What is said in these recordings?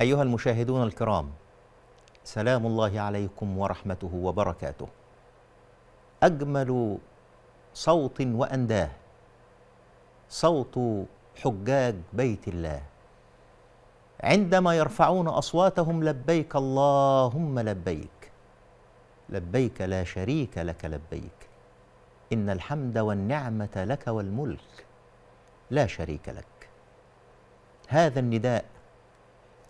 أيها المشاهدون الكرام سلام الله عليكم ورحمته وبركاته أجمل صوت وأنداه صوت حجاج بيت الله عندما يرفعون أصواتهم لبيك اللهم لبيك لبيك لا شريك لك لبيك إن الحمد والنعمة لك والملك لا شريك لك هذا النداء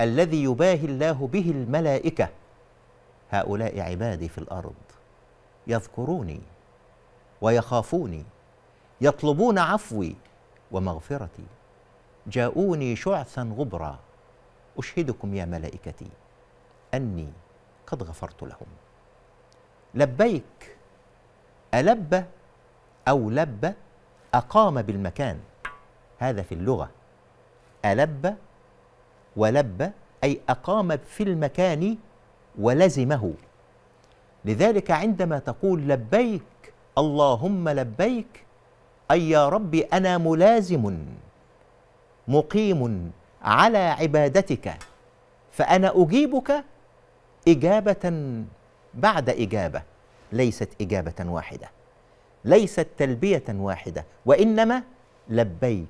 الذي يباهي الله به الملائكة هؤلاء عبادي في الأرض يذكروني ويخافوني يطلبون عفوي ومغفرتي جاءوني شعثا غبرا أشهدكم يا ملائكتي أني قد غفرت لهم لبيك ألب أو لب أقام بالمكان هذا في اللغة ألب ولب أي أقام في المكان ولزمه لذلك عندما تقول لبيك اللهم لبيك أي يا ربي أنا ملازم مقيم على عبادتك فأنا أجيبك إجابة بعد إجابة ليست إجابة واحدة ليست تلبية واحدة وإنما لبيك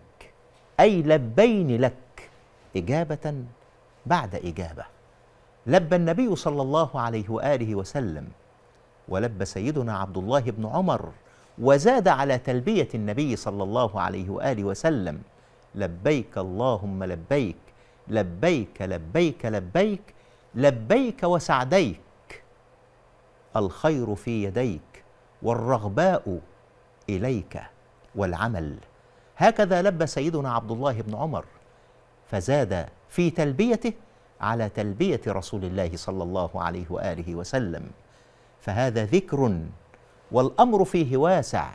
أي لبين لك إجابة بعد إجابة لبى النبي صلى الله عليه وآله وسلم ولبى سيدنا عبد الله بن عمر وزاد على تلبية النبي صلى الله عليه وآله وسلم لبيك اللهم لبيك لبيك لبيك لبيك لبيك وسعديك الخير في يديك والرغباء إليك والعمل هكذا لبى سيدنا عبد الله بن عمر فزاد في تلبيته على تلبية رسول الله صلى الله عليه وآله وسلم فهذا ذكر والأمر فيه واسع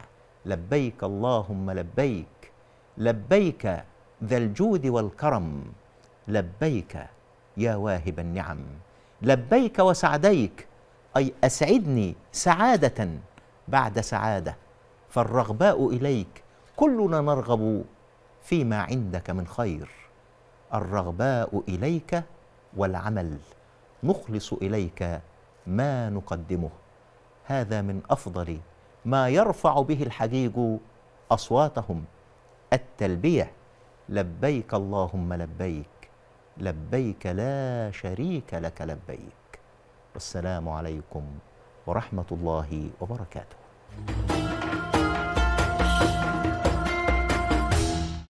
لبيك اللهم لبيك لبيك ذا الجود والكرم لبيك يا واهب النعم لبيك وسعديك أي أسعدني سعادة بعد سعادة فالرغباء إليك كلنا نرغب فيما عندك من خير الرغباء إليك والعمل نخلص إليك ما نقدمه هذا من أفضل ما يرفع به الحجيج أصواتهم التلبية لبيك اللهم لبيك لبيك لا شريك لك لبيك والسلام عليكم ورحمة الله وبركاته